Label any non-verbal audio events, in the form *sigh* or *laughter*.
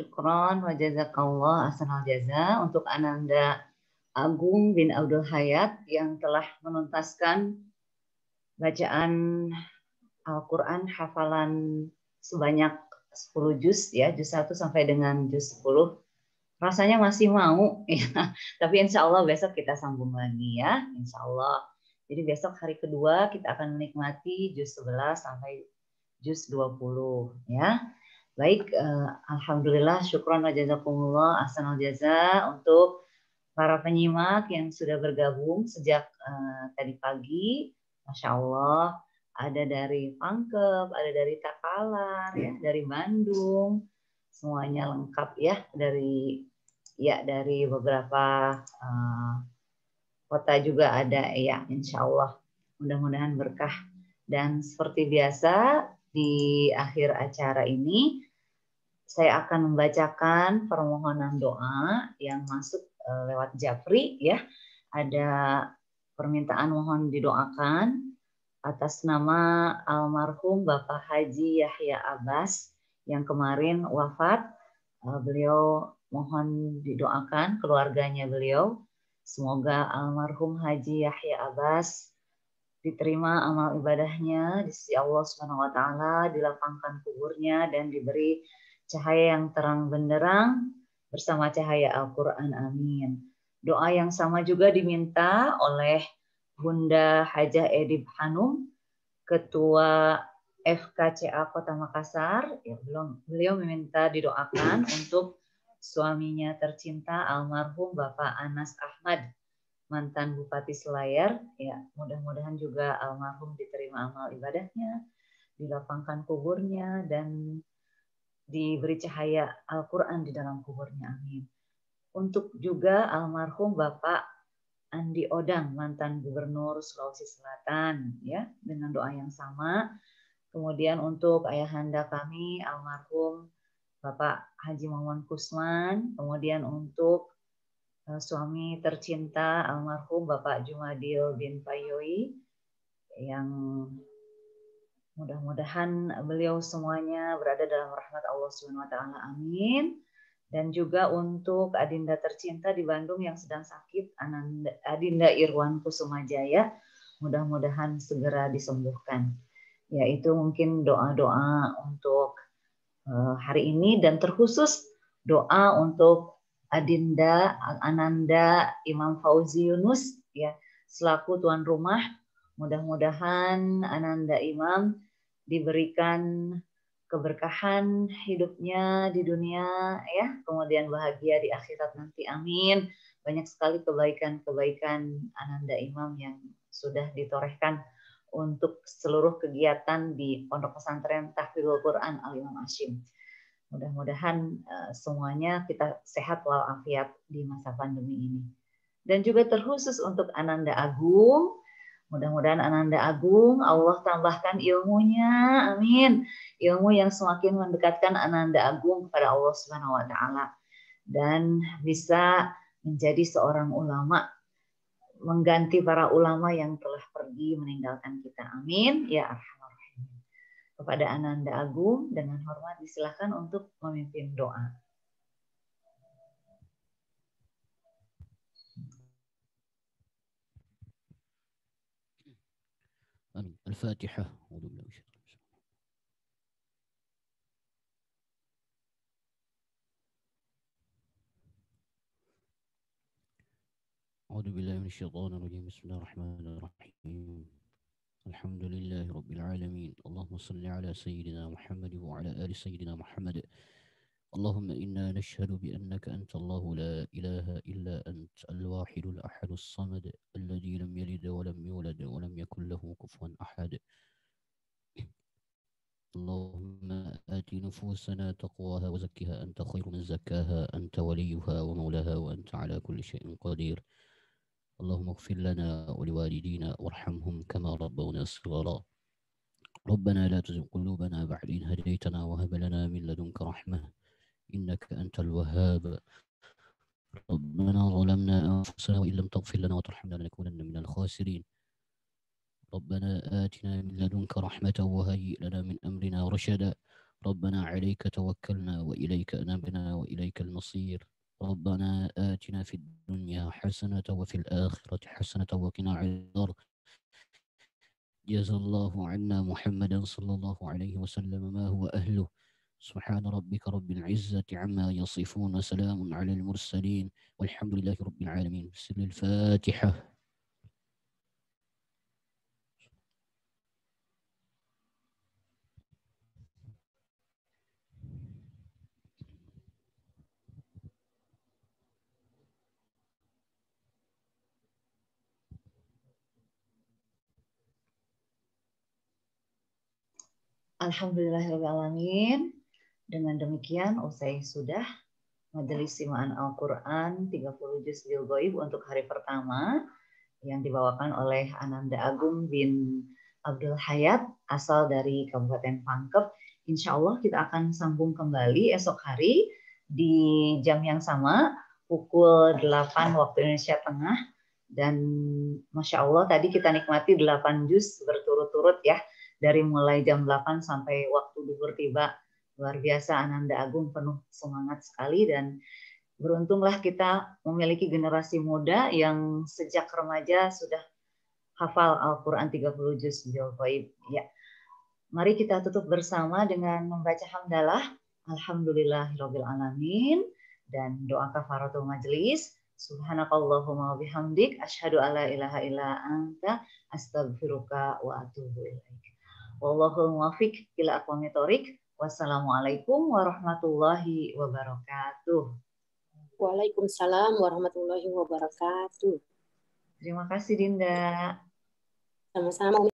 Syukron wa jazakallah asanal jaza untuk Ananda Agung bin Abdul Hayat yang telah menuntaskan bacaan Al-Quran hafalan sebanyak 10 juz ya, juz 1 sampai dengan juz 10. Rasanya masih mau, *laughs* ya. tapi insya Allah besok kita sambung lagi ya, insya Allah. Jadi besok hari kedua kita akan menikmati juz 11 sampai juz 20 ya. Baik, uh, alhamdulillah syukron wa jazakumullah asal jaza untuk para penyimak yang sudah bergabung sejak uh, tadi pagi. Masya Allah, ada dari Pangkep, ada dari Takalar, ya, dari Bandung, semuanya lengkap ya dari ya dari beberapa uh, kota juga ada ya insya Allah mudah-mudahan berkah dan seperti biasa di akhir acara ini saya akan membacakan permohonan doa yang masuk eh, lewat Japri ya. Ada permintaan mohon didoakan atas nama almarhum Bapak Haji Yahya Abbas yang kemarin wafat. Eh, beliau mohon didoakan keluarganya beliau. Semoga almarhum Haji Yahya Abbas diterima amal ibadahnya di sisi Allah Subhanahu wa taala, dilapangkan kuburnya dan diberi cahaya yang terang benderang bersama cahaya Al-Quran. Amin. Doa yang sama juga diminta oleh Bunda Hajah Edib Hanum, Ketua FKCA Kota Makassar. Ya, belum, beliau meminta didoakan *clears throat* untuk suaminya tercinta almarhum Bapak Anas Ahmad, mantan Bupati Selayar. Ya, mudah-mudahan juga almarhum diterima amal ibadahnya, dilapangkan kuburnya, dan diberi cahaya Al-Quran di dalam kuburnya. Amin. Untuk juga almarhum Bapak Andi Odang, mantan gubernur Sulawesi Selatan, ya, dengan doa yang sama. Kemudian untuk ayahanda kami, almarhum Bapak Haji Muhammad Kusman, kemudian untuk eh, suami tercinta almarhum Bapak Jumadil bin Payoi yang Mudah-mudahan beliau semuanya berada dalam rahmat Allah Subhanahu wa taala. Amin. Dan juga untuk Adinda tercinta di Bandung yang sedang sakit Ananda, Adinda Irwan Kusumajaya, mudah-mudahan segera disembuhkan. Yaitu mungkin doa-doa untuk eh, hari ini dan terkhusus doa untuk Adinda Ananda Imam Fauzi Yunus ya selaku tuan rumah Mudah-mudahan Ananda Imam diberikan keberkahan hidupnya di dunia ya, kemudian bahagia di akhirat nanti. Amin. Banyak sekali kebaikan-kebaikan Ananda Imam yang sudah ditorehkan untuk seluruh kegiatan di Pondok Pesantren Tahfidzul Quran Al Imam Asyim. Mudah-mudahan eh, semuanya kita sehat walafiat di masa pandemi ini. Dan juga terkhusus untuk Ananda Agung Mudah-mudahan Ananda Agung, Allah tambahkan ilmunya, amin. Ilmu yang semakin mendekatkan Ananda Agung kepada Allah Subhanahu wa taala dan bisa menjadi seorang ulama mengganti para ulama yang telah pergi meninggalkan kita. Amin. Ya Kepada Ananda Agung dengan hormat disilahkan untuk memimpin doa. الفاتحة أعوذ بالله من الشيطان أعوذ بالله من الشيطان الرجيم بسم الله الرحمن الرحيم الحمد لله رب العالمين اللهم صل على سيدنا محمد وعلى آل سيدنا محمد اللهم إنا نشهد بأنك أنت الله لا إله إلا أنت الواحد الأحد الصمد الذي لم يلد ولم يولد ولم يكن له كفوا أحد اللهم آت نفوسنا تقواها وزكها أنت خير من زكاها أنت وليها ومولاها وأنت على كل شيء قدير اللهم اغفر لنا ولوالدينا وارحمهم كما ربونا صغارا ربنا لا تزغ قلوبنا بعد إن هديتنا وهب لنا من لدنك رحمة إنك أنت الوهاب ربنا ظلمنا أنفسنا وإن لم تغفر لنا وترحمنا لنكونن من الخاسرين ربنا آتنا من لدنك رحمة وهيئ لنا من أمرنا رشدا ربنا عليك توكلنا وإليك أنبنا وإليك المصير ربنا آتنا في الدنيا حسنة وفي الآخرة حسنة وقنا عذاب جزا الله عنا محمدا صلى الله عليه وسلم ما هو أهله سبحان ربك رب العزة عما يصفون سلام على المرسلين والحمد لله رب العالمين بسم الفاتحة Alhamdulillahirrahmanirrahim. Dengan demikian, usai sudah Majelis Simaan Al-Quran 30 Juz Lil Goib untuk hari pertama yang dibawakan oleh Ananda Agung bin Abdul Hayat asal dari Kabupaten Pangkep. Insya Allah kita akan sambung kembali esok hari di jam yang sama pukul 8 waktu Indonesia Tengah dan Masya Allah tadi kita nikmati 8 juz berturut-turut ya dari mulai jam 8 sampai waktu duhur tiba Luar biasa Ananda Agung penuh semangat sekali dan beruntunglah kita memiliki generasi muda yang sejak remaja sudah hafal Al-Quran 30 juz jauh Ya. Mari kita tutup bersama dengan membaca hamdalah. Alhamdulillahirabbil alamin dan doa kafaratul majelis. Subhanakallahumma wabihamdik asyhadu alla ilaha illa anta astaghfiruka wa atuubu ilaik. Wallahul muwaffiq ila aqwamit thoriq. Wassalamualaikum warahmatullahi wabarakatuh. Waalaikumsalam warahmatullahi wabarakatuh. Terima kasih Dinda. Sama-sama.